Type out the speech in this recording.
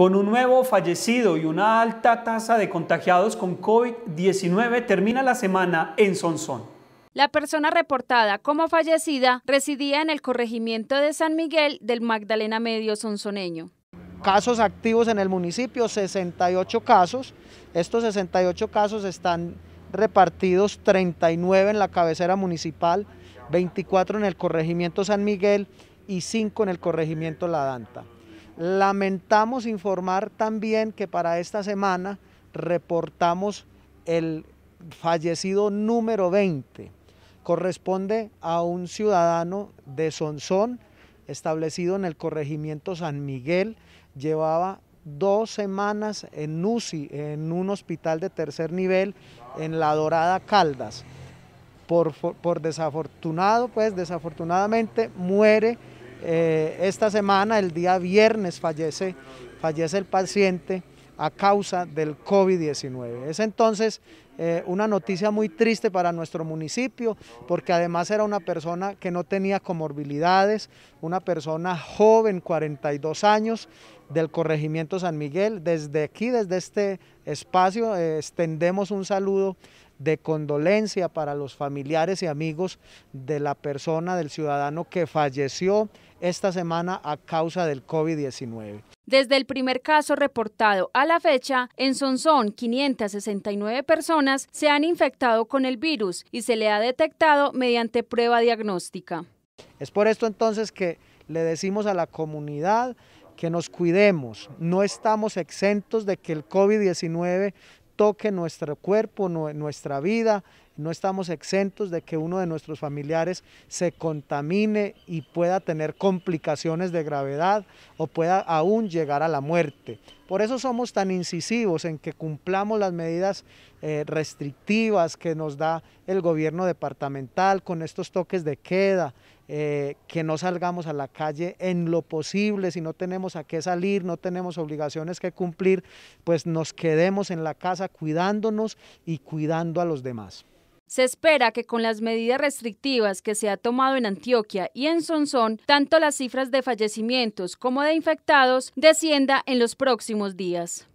Con un nuevo fallecido y una alta tasa de contagiados con COVID-19 termina la semana en Sonsón. La persona reportada como fallecida residía en el corregimiento de San Miguel del Magdalena Medio Sonsoneño. Casos activos en el municipio, 68 casos. Estos 68 casos están repartidos 39 en la cabecera municipal, 24 en el corregimiento San Miguel y 5 en el corregimiento La Danta. Lamentamos informar también que para esta semana reportamos el fallecido número 20. Corresponde a un ciudadano de Sonsón, establecido en el corregimiento San Miguel. Llevaba dos semanas en UCI, en un hospital de tercer nivel, en La Dorada Caldas. Por, por desafortunado, pues desafortunadamente muere eh, esta semana, el día viernes, fallece, fallece el paciente a causa del COVID-19. Es entonces eh, una noticia muy triste para nuestro municipio, porque además era una persona que no tenía comorbilidades, una persona joven, 42 años, del corregimiento San Miguel. Desde aquí, desde este espacio, eh, extendemos un saludo de condolencia para los familiares y amigos de la persona, del ciudadano que falleció esta semana a causa del COVID-19. Desde el primer caso reportado a la fecha, en Sonsón 569 personas se han infectado con el virus y se le ha detectado mediante prueba diagnóstica. Es por esto entonces que le decimos a la comunidad que nos cuidemos, no estamos exentos de que el COVID-19 toque nuestro cuerpo, nuestra vida. No estamos exentos de que uno de nuestros familiares se contamine y pueda tener complicaciones de gravedad o pueda aún llegar a la muerte. Por eso somos tan incisivos en que cumplamos las medidas eh, restrictivas que nos da el gobierno departamental con estos toques de queda, eh, que no salgamos a la calle en lo posible, si no tenemos a qué salir, no tenemos obligaciones que cumplir, pues nos quedemos en la casa cuidándonos y cuidando a los demás. Se espera que con las medidas restrictivas que se ha tomado en Antioquia y en Sonsón, tanto las cifras de fallecimientos como de infectados descienda en los próximos días.